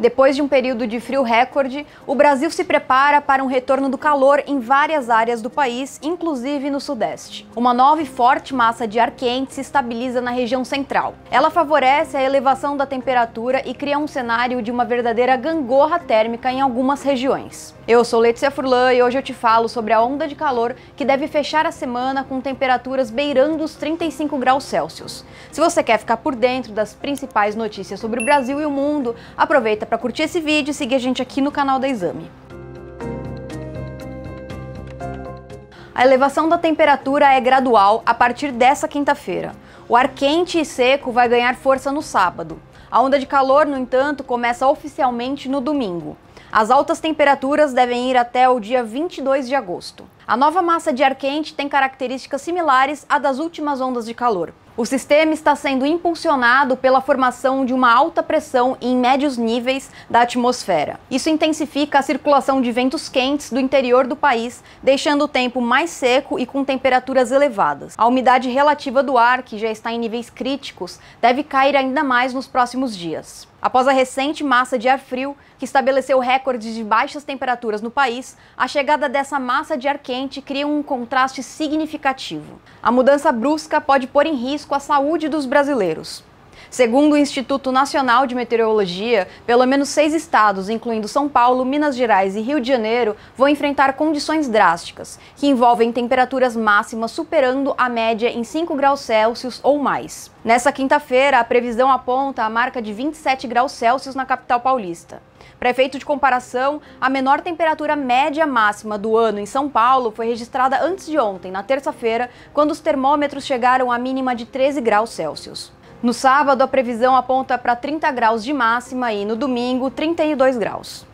Depois de um período de frio recorde, o Brasil se prepara para um retorno do calor em várias áreas do país, inclusive no Sudeste. Uma nova e forte massa de ar quente se estabiliza na região central. Ela favorece a elevação da temperatura e cria um cenário de uma verdadeira gangorra térmica em algumas regiões. Eu sou Letícia Furlan e hoje eu te falo sobre a onda de calor que deve fechar a semana com temperaturas beirando os 35 graus Celsius. Se você quer ficar por dentro das principais notícias sobre o Brasil e o mundo, aproveita para curtir esse vídeo e seguir a gente aqui no canal da Exame. A elevação da temperatura é gradual a partir dessa quinta-feira. O ar quente e seco vai ganhar força no sábado. A onda de calor, no entanto, começa oficialmente no domingo. As altas temperaturas devem ir até o dia 22 de agosto. A nova massa de ar quente tem características similares à das últimas ondas de calor. O sistema está sendo impulsionado pela formação de uma alta pressão em médios níveis da atmosfera. Isso intensifica a circulação de ventos quentes do interior do país, deixando o tempo mais seco e com temperaturas elevadas. A umidade relativa do ar, que já está em níveis críticos, deve cair ainda mais nos próximos dias. Após a recente massa de ar frio, que estabeleceu recordes de baixas temperaturas no país, a chegada dessa massa de ar quente ambiente um contraste significativo. A mudança brusca pode pôr em risco a saúde dos brasileiros. Segundo o Instituto Nacional de Meteorologia, pelo menos seis estados, incluindo São Paulo, Minas Gerais e Rio de Janeiro, vão enfrentar condições drásticas, que envolvem temperaturas máximas superando a média em 5 graus Celsius ou mais. Nessa quinta-feira, a previsão aponta a marca de 27 graus Celsius na capital paulista. Para efeito de comparação, a menor temperatura média máxima do ano em São Paulo foi registrada antes de ontem, na terça-feira, quando os termômetros chegaram à mínima de 13 graus Celsius. No sábado, a previsão aponta para 30 graus de máxima e no domingo, 32 graus.